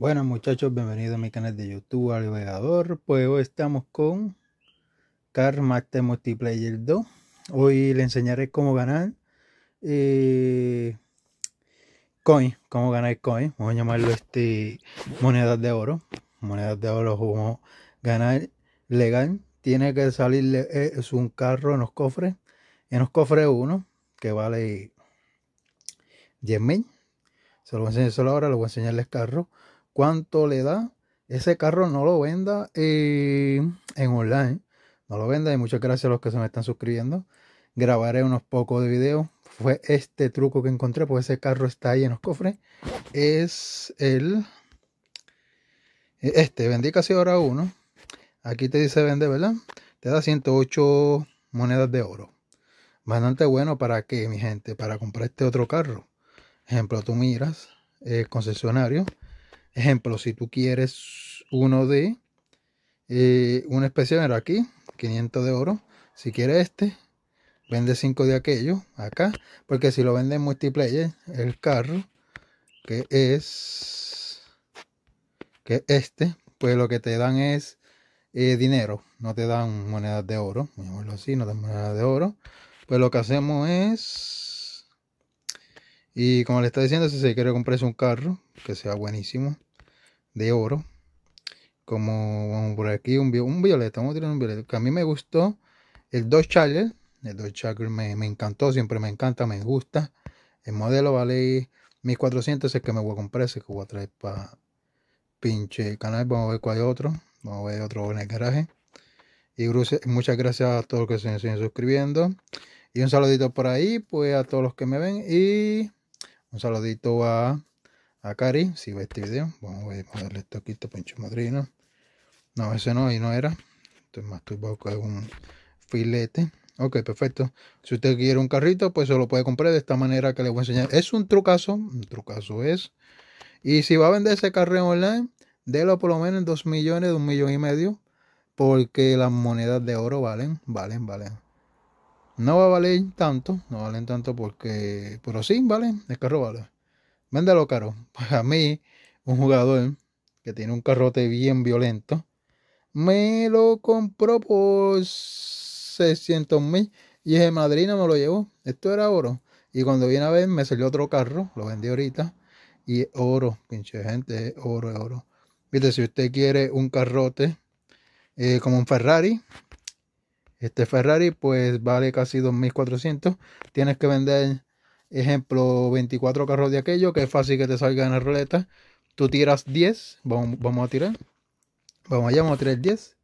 bueno muchachos, bienvenidos a mi canal de YouTube alvegador Pues hoy estamos con Car Master Multiplayer 2. Hoy le enseñaré cómo ganar eh, coin, cómo ganar coin. Vamos a llamarlo este monedas de oro. Monedas de oro como ganar legal. Tiene que salir eh, es un carro en los cofres. En los cofres uno que vale 10.000. Se lo voy a enseñar solo ahora, lo voy a enseñarles carro cuánto le da. Ese carro no lo venda eh, en online. No lo venda. Y muchas gracias a los que se me están suscribiendo. Grabaré unos pocos de videos. Fue este truco que encontré. Pues ese carro está ahí en los cofres. Es el. E-, este, vendí casi ahora uno. Aquí te dice vende, ¿verdad? Te da 108 monedas de oro. Bastante bueno para que mi gente, para comprar este otro carro. Ejemplo, tú miras, eh, concesionario, Ejemplo, si tú quieres uno de Un eh, una aquí, 500 de oro. Si quieres este, vende 5 de aquello, acá. Porque si lo vende en multiplayer, e, el carro, que es, que este, pues lo que te dan es eh, dinero. No te dan monedas de oro, así, no te dan monedas de oro. Pues lo que hacemos es y como le está diciendo, si se quiere comprarse un carro, que sea buenísimo, de oro, como vamos por aquí, un, violeta, vamos a tirar un violeta, que a mí me gustó el Dodge Charger, el Dodge Charger me, encantó, siempre me encanta, me gusta, el modelo vale 1400, es el que me voy a comprar, ese que voy a traer para pinche canal, vamos a ver cuál es otro, vamos a ver otro en el garaje. Y muchas gracias a todos los que se siguen suscribiendo. Y un saludito por ahí, pues a todos los que me ven. Y un saludito a, Cari, si ve este video. Vamos a ponerle esto aquí, pincho Madrino. No, ese no, ahí no era. Estoy turbado que un filete. Ok, perfecto. Si usted quiere un carrito, pues se lo puede comprar de esta manera que le voy a enseñar. Es un trucazo, un trucazo es. Y si va a vender ese carrito online, délo por lo menos en 2 millones, un millón y medio. Porque las monedas de oro valen, valen, valen. No va a valer tanto, no valen tanto porque, pero sí, vale, el carro vale. lo caro. Para mí, un jugador que tiene un carrote bien violento, me lo compró por 600 mil y el Madrid no me lo llevó. Esto era oro. Y cuando vine a ver, me salió otro carro, lo vendí ahorita, y oro, pinche gente, es oro, es oro. Viste, si usted quiere un carrote eh, como un Ferrari, este Ferrari pues vale casi 2.400. Tienes que vender, ejemplo, 24 carros de aquello, que es fácil que te salga en la ruleta. Tú tiras 10, vamos, vamos a tirar. Vamos allá, vamos a tirar 10.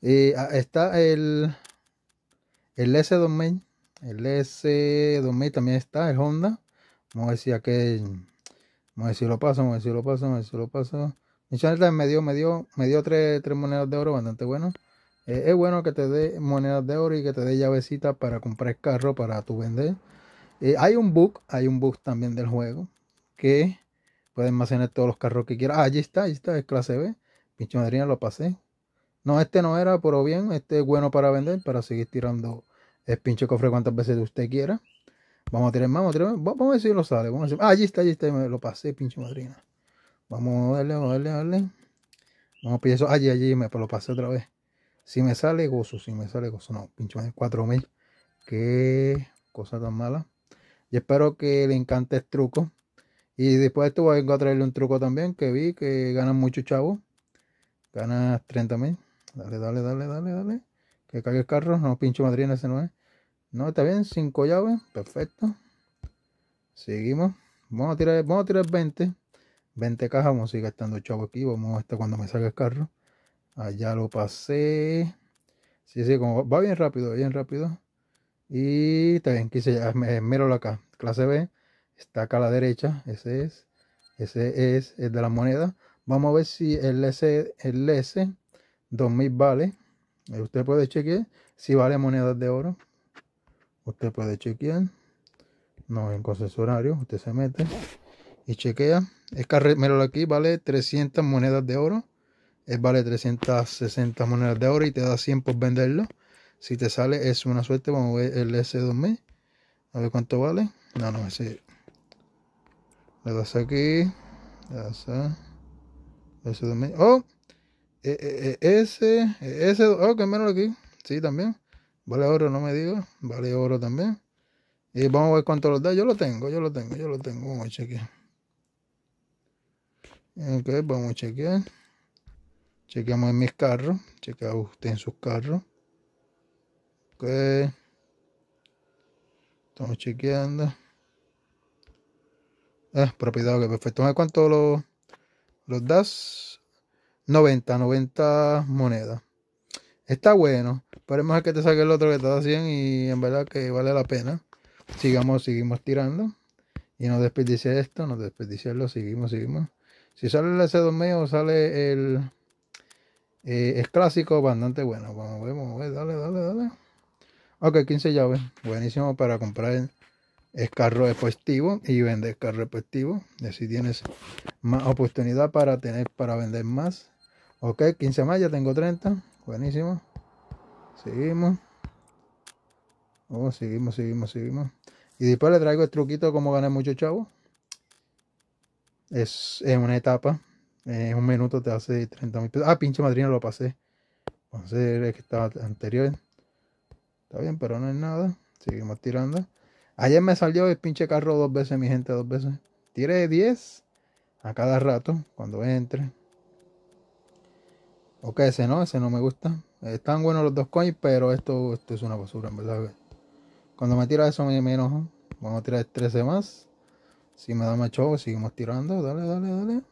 y ah, está el, el S2000. El S2000 también está, el Honda. Vamos a ver si aquel... Vamos a ver lo paso, vamos a ver si lo paso, vamos a ver si lo paso. Mi me dio, me dio, me dio tres monedas de oro bastante bueno. Eh, es bueno que te dé monedas de oro y que te dé llavecita para comprar carro para tu vender. Eh, hay un book, hay un bug también del juego que puede almacenar todos los carros que quiera, Ah, allí está, allí está, es clase B. Pinche madrina, lo pasé. No, este no era, pero bien, este es bueno para vender, para seguir tirando el pinche cofre cuantas veces usted quiera. Vamos a tirar más, vamos a tirar Vamos a ver si lo sale. Vamos ah, allí está, allí está, lo pasé, pinche madrina. Vamos a darle, vamos a darle, a darle. Vamos a pillar eso. Allí, allí, me lo pasé otra vez. Si me sale gozo, si me sale gozo, no, pinche madre, 4000. Qué cosa tan mala. Y espero que le encante el truco. Y después de esto voy a traerle un truco también que vi que ganan mucho chavo. Ganas 30 mil. Dale, dale, dale, dale, dale. Que caiga el carro. No, pinche madrina, ese no es. No, está bien. 5 llaves. Perfecto. Seguimos. Vamos a tirar, vamos a tirar 20. 20 cajas. Vamos a seguir gastando chavo aquí. Vamos a hasta cuando me salga el carro. Allá lo pasé. Sí, sí, como va bien rápido, bien rápido. Y también quise ah, míralo acá. Clase B. Está acá a la derecha. Ese es. Ese es el de la moneda. Vamos a ver si el S, el S 2000 vale. Eh, usted puede chequear si vale monedas de oro. Usted puede chequear. No, en concesionario. Usted se mete y chequea. Es aquí vale 300 monedas de oro vale 360 monedas de oro y te da 100 por venderlo. Si te sale es una suerte. Vamos a ver el S2000. A ver cuánto vale. No, no, ese. Le das aquí. Le das a... S2000. Oh. Eh, eh, eh, S. S. Oh, que menos aquí. Sí, también. Vale oro, no me digas. Vale oro también. Y vamos a ver cuánto los da. Yo lo tengo, yo lo tengo, yo lo tengo. Vamos a chequear. Ok, vamos a chequear. Chequeamos en mis carros. Chequea usted en sus carros. Ok. Estamos chequeando. Ah, propiedad, que perfecto. ¿Me cuánto lo los das? 90, 90 monedas. Está bueno. Esperemos a que te saque el otro que te da 100 y en verdad que vale la pena. Sigamos, seguimos tirando. Y no desperdicie esto, no lo. seguimos, seguimos. Si sale el S2 medio, sale el eh, es clásico, bastante bueno. Vamos, vamos, ver, dale, dale, dale. Ok, 15 llaves. Buenísimo para comprar el carro deportivo y vender carro deportivo. Así tienes más oportunidad para tener para vender más. Ok, 15 más, ya tengo 30. Buenísimo. Seguimos. Oh, seguimos, seguimos, seguimos. Y después le traigo el truquito de cómo ganar mucho chavo. Es, es una etapa eh, un minuto te hace 30 mil pesos. Ah, pinche madrina, lo pasé. Entonces el que estaba anterior. Está bien, pero no es nada. Seguimos tirando. Ayer me salió el pinche carro dos veces, mi gente, dos veces. Tiré 10 a cada rato cuando entre. Ok, ese no, ese no me gusta. Están buenos los dos coins, pero esto, esto es una basura, en verdad. Cuando me tira eso me, enojo. Vamos a tirar 13 más. Si me da más show, seguimos tirando. Dale, dale, dale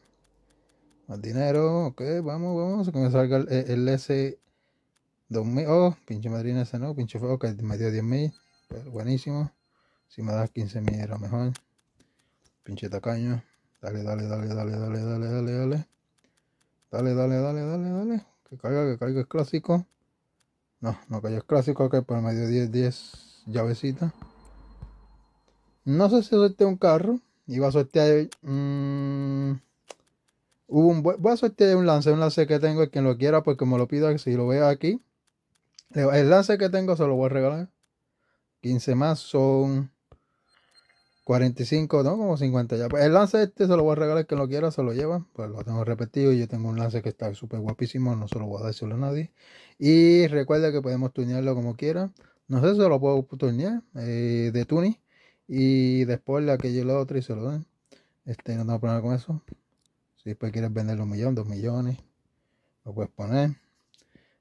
dinero, ok, vamos, vamos. Que me salga el, el S 2000. Oh, pinche madrina ese no, pinche fuego, me dio 10.000 mil. buenísimo. Si me das 15.000 mil era mejor. Pinche tacaño. Dale, dale, dale, dale, dale, dale, dale, dale. Dale, dale, dale, dale, dale. Que caiga, que caiga es clásico. No, no caiga, es clásico, ok, pero me dio 10, 10 llavecitas. No sé si suelte un carro. Iba a sortear. Mmm, Hubo un voy a soltar un lance, un lance que tengo, quien lo quiera, porque pues, me lo pido si lo veo aquí. El lance que tengo se lo voy a regalar. 15 más son 45, ¿no? Como 50 ya. Pues el lance este se lo voy a regalar, quien lo quiera, se lo lleva. Pues lo tengo repetido. y Yo tengo un lance que está súper guapísimo, no se lo voy a dar a nadie. Y recuerda que podemos tunearlo como quiera. No sé si lo puedo tunear eh, de Tuni. Y después la que yo la otra y se lo dan. Este, no tengo problema con eso. Si después quieres vender un millón, dos millones, lo puedes poner.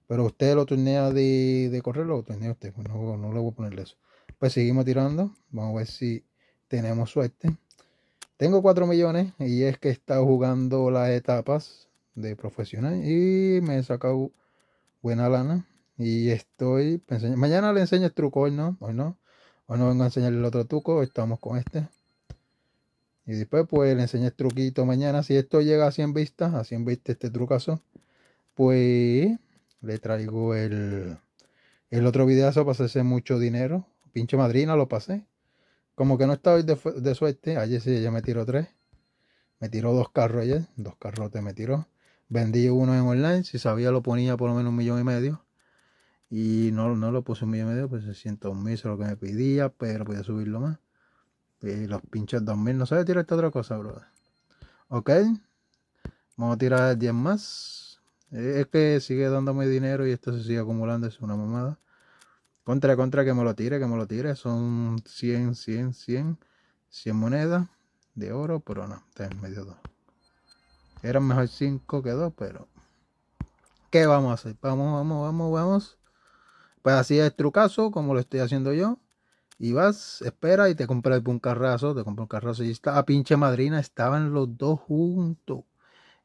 Pero usted lo tornea de, de correr, lo tornea usted. Pues no, le voy a poner eso. Pues seguimos tirando. Vamos a ver si tenemos suerte. Tengo cuatro millones y es que he estado jugando las etapas de profesional y me he sacado buena lana. Y estoy. Mañana le enseño el truco, hoy no, hoy no. Hoy no vengo a enseñarle el otro truco, Hoy estamos con este. Y después, pues le enseñé el truquito mañana. Si esto llega a 100 vistas, a 100 vistas este trucazo, pues le traigo el, el otro videazo para hacerse mucho dinero. Pinche madrina, lo pasé. Como que no estaba de, suerte. Ayer sí, ya me tiró tres. Me tiró dos carros ayer. Dos carrotes me tiró. Vendí uno en online. Si sabía, lo ponía por lo menos un millón y medio. Y no, no lo puse un millón y medio, pues 600 mil, es lo que me pedía, pero podía subirlo más. Y los pinches 2000. No se va tirar esta otra cosa, bro. Ok. Vamos a tirar 10 más. Eh, es que sigue dándome dinero y esto se sigue acumulando. Es una mamada. Contra, contra, que me lo tire, que me lo tire. Son 100, 100, 100. 100 monedas de oro, pero no, está en medio dos. Eran mejor 5 que 2, pero. ¿Qué vamos a hacer? Vamos, vamos, vamos, vamos. Pues así es trucazo, como lo estoy haciendo yo. Y vas, espera y te compras un carrazo, te compras un carrazo. Y está a ah, pinche madrina estaban los dos juntos.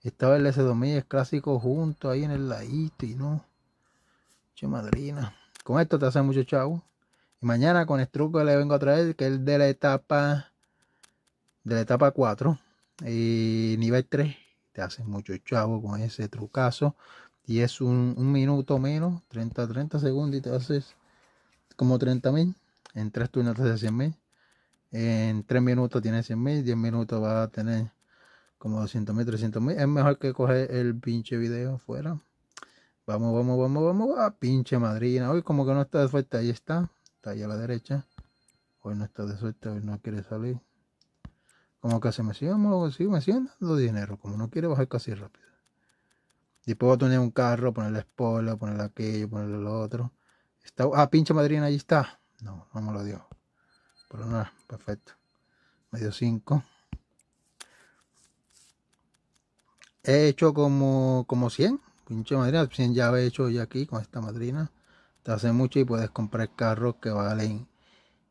Estaba el S2000 clásico junto ahí en el ladito y no. Pinche madrina. Con esto te hacen mucho chavo. Y mañana con el truco que le vengo a traer, que es de la etapa de la etapa 4 y nivel 3 te hacen mucho chavo con ese trucazo y es un, un minuto menos 30 30 segundos y te haces como 30 mil en tres turnos te hace 100 En tres minutos tiene 100 mil, 10 minutos va a tener como 200 mil, 300 mil. Es mejor que coger el pinche video afuera Vamos, vamos, vamos, vamos. a pinche madrina. Hoy como que no está de suerte. Ahí está. Está ahí a la derecha. Hoy no está de suerte. Hoy no quiere salir. Como que se me sigue, me siguen dando dinero. Como no quiere bajar casi rápido. Después puedo tener un carro, ponerle spoiler, ponerle aquello, ponerle lo otro. Está, ah, pinche madrina, ahí está. No, no me lo dio. Pero nada, perfecto. Me dio 5. He hecho como, como 100. Pinche madrina, 100 ya he hecho ya aquí con esta madrina. Te hace mucho y puedes comprar carros que valen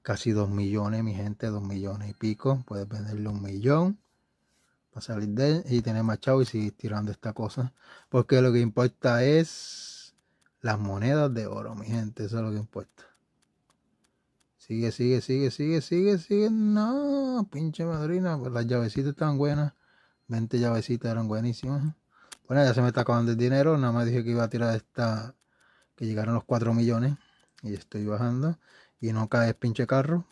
casi 2 millones, mi gente, 2 millones y pico. Puedes venderle un millón para salir de él y tener más chavo y seguir tirando esta cosa. Porque lo que importa es las monedas de oro, mi gente. Eso es lo que importa. Sigue, sigue, sigue, sigue, sigue, sigue. No, pinche madrina. Pues, las llavecitas están buenas. 20 llavecitas eran buenísimas. Bueno, ya se me está acabando el dinero. Nada más dije que iba a tirar esta. Que llegaron los 4 millones. Y estoy bajando. Y no cae el pinche carro.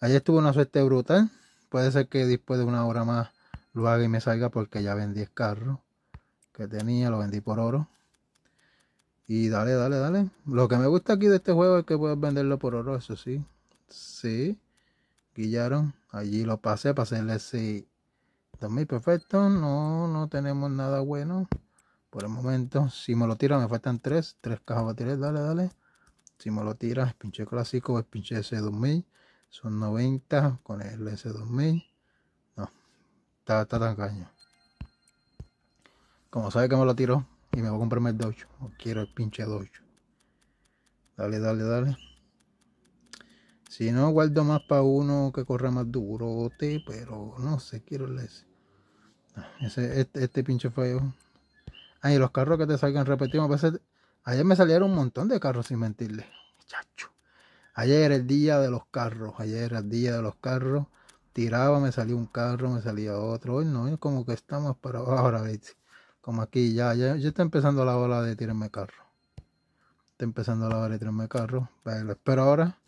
Ayer estuvo una suerte brutal. Puede ser que después de una hora más lo haga y me salga porque ya vendí el carro que tenía. Lo vendí por oro. Y dale, dale, dale. Lo que me gusta aquí de este juego es que puedes venderlo por oro, eso sí. Sí. Guillaron. Allí lo pasé, pasé el s 2000, perfecto. No, no tenemos nada bueno. Por el momento, si me lo tiran, me faltan tres. Tres cajas tirar dale, dale. Si me lo tiras, pinche clásico, es pinche S2000. Son 90 con el S2000. No, está, está tan caño. Como sabe que me lo tiró, y me voy a comprarme el docho quiero el pinche Dodge. Dale, dale, dale. Si no, guardo más para uno que corra más duro, pero no sé, quiero el ese. Ah, este, este, pinche fallo. Ah, y los carros que te salgan repetidos. ayer me salieron un montón de carros, sin mentirle. Chacho. Ayer era el día de los carros. Ayer era el día de los carros. Tiraba, me salía un carro, me salía otro. Hoy no, es como que estamos para ahora, veis. Como aquí ya, ya, ya está empezando la ola de tirarme carro. Está empezando la hora de tirarme carro. pero lo espero ahora.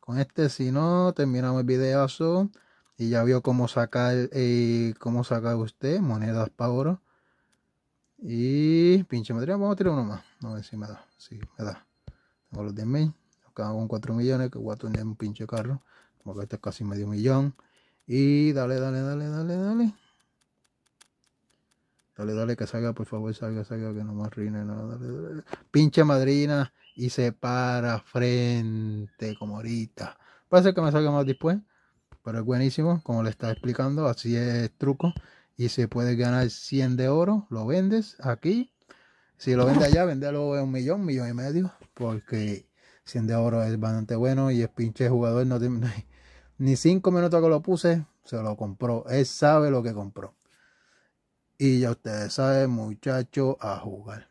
Con este, si no, terminamos el videazo. Y ya vio cómo sacar, eh, cómo sacar usted monedas para oro. Y pinche material, vamos a tirar uno más. No, a ver si me da. Sí, me da. Tengo los 10 mil. Acá con 4 millones, que voy a tener un pinche carro. Como que este es casi medio millón. Y dale, dale, dale, dale, dale. Dale, dale, que salga, por favor, salga, salga, que no más arruine No, madrina y se para frente, como ahorita. Puede ser que me salga más después, pero es buenísimo, como le está explicando, así es truco. Y se puede ganar 100 de oro, lo vendes aquí. Si lo vendes allá, vendelo en un millón, millón y medio, porque 100 de oro es bastante bueno y es pinche jugador no ni 5 minutos que lo puse, se lo compró. Él sabe lo que compró. Y ya ustedes saben, muchachos, a jugar.